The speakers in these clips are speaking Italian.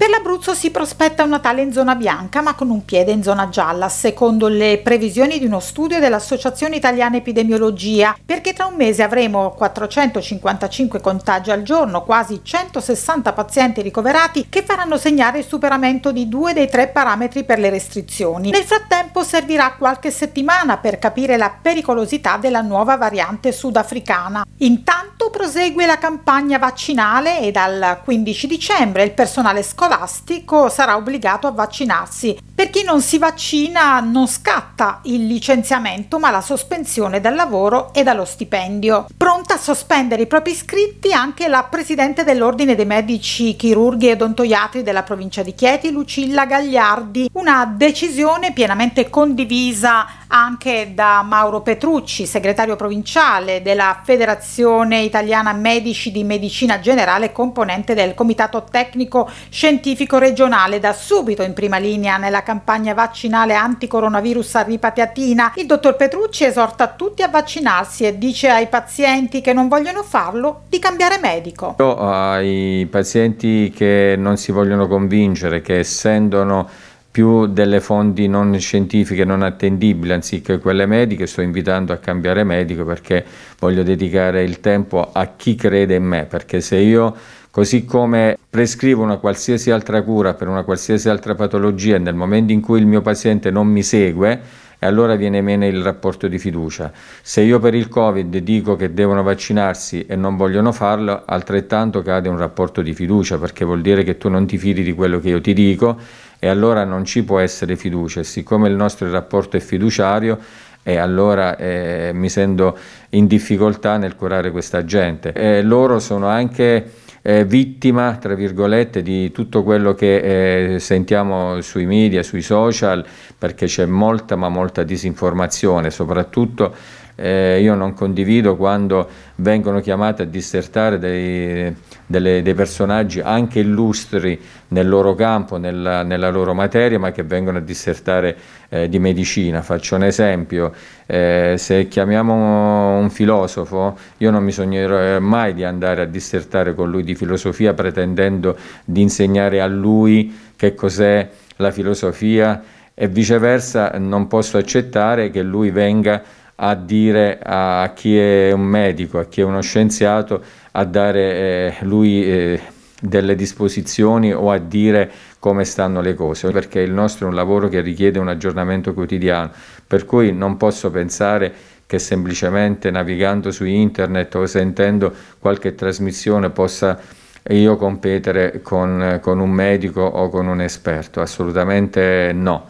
Per l'Abruzzo si prospetta un Natale in zona bianca ma con un piede in zona gialla, secondo le previsioni di uno studio dell'Associazione Italiana Epidemiologia, perché tra un mese avremo 455 contagi al giorno, quasi 160 pazienti ricoverati che faranno segnare il superamento di due dei tre parametri per le restrizioni. Nel frattempo servirà qualche settimana per capire la pericolosità della nuova variante sudafricana. Intanto prosegue la campagna vaccinale e dal 15 dicembre il personale scolastico scolastico sarà obbligato a vaccinarsi. Per chi non si vaccina non scatta il licenziamento ma la sospensione dal lavoro e dallo stipendio. Pronta a sospendere i propri iscritti anche la presidente dell'Ordine dei Medici Chirurghi e Odontoiatri della provincia di Chieti, Lucilla Gagliardi. Una decisione pienamente condivisa anche da Mauro Petrucci, segretario provinciale della Federazione Italiana Medici di Medicina Generale, componente del Comitato Tecnico Scientifico Regionale, da subito in prima linea nella campagna vaccinale anticoronavirus a Ripatiatina. Il dottor Petrucci esorta tutti a vaccinarsi e dice ai pazienti che non vogliono farlo di cambiare medico. Io ai pazienti che non si vogliono convincere, che essendo più delle fonti non scientifiche, non attendibili, anziché quelle mediche, sto invitando a cambiare medico perché voglio dedicare il tempo a chi crede in me, perché se io Così come prescrivo una qualsiasi altra cura per una qualsiasi altra patologia, nel momento in cui il mio paziente non mi segue, e allora viene meno il rapporto di fiducia. Se io per il Covid dico che devono vaccinarsi e non vogliono farlo, altrettanto cade un rapporto di fiducia perché vuol dire che tu non ti fidi di quello che io ti dico e allora non ci può essere fiducia. Siccome il nostro rapporto è fiduciario, e allora eh, mi sento in difficoltà nel curare questa gente. Eh, loro sono anche eh, vittima, tra virgolette, di tutto quello che eh, sentiamo sui media, sui social, perché c'è molta ma molta disinformazione, soprattutto eh, io non condivido quando vengono chiamate a dissertare dei, delle, dei personaggi anche illustri nel loro campo, nella, nella, loro materia, ma che vengono a dissertare eh, di medicina. Faccio un esempio, eh, se chiamiamo un filosofo, io non mi sognerò eh, mai di andare a dissertare con lui di filosofia pretendendo di insegnare a lui che cos'è la filosofia e viceversa non posso accettare che lui venga a a dire a chi è un medico, a chi è uno scienziato, a dare eh, lui eh, delle disposizioni o a dire come stanno le cose, perché il nostro è un lavoro che richiede un aggiornamento quotidiano, per cui non posso pensare che semplicemente navigando su internet o sentendo qualche trasmissione possa io competere con, con un medico o con un esperto, assolutamente no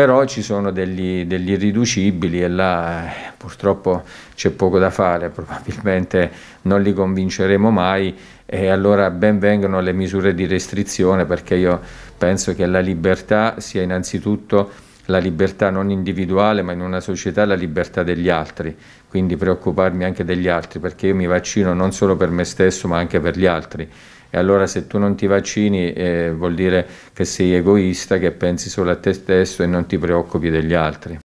però ci sono degli, degli irriducibili e là eh, purtroppo c'è poco da fare, probabilmente non li convinceremo mai e allora ben vengono le misure di restrizione perché io penso che la libertà sia innanzitutto la libertà non individuale, ma in una società la libertà degli altri, quindi preoccuparmi anche degli altri, perché io mi vaccino non solo per me stesso, ma anche per gli altri e allora se tu non ti vaccini eh, vuol dire che sei egoista, che pensi solo a te stesso e non ti preoccupi degli altri.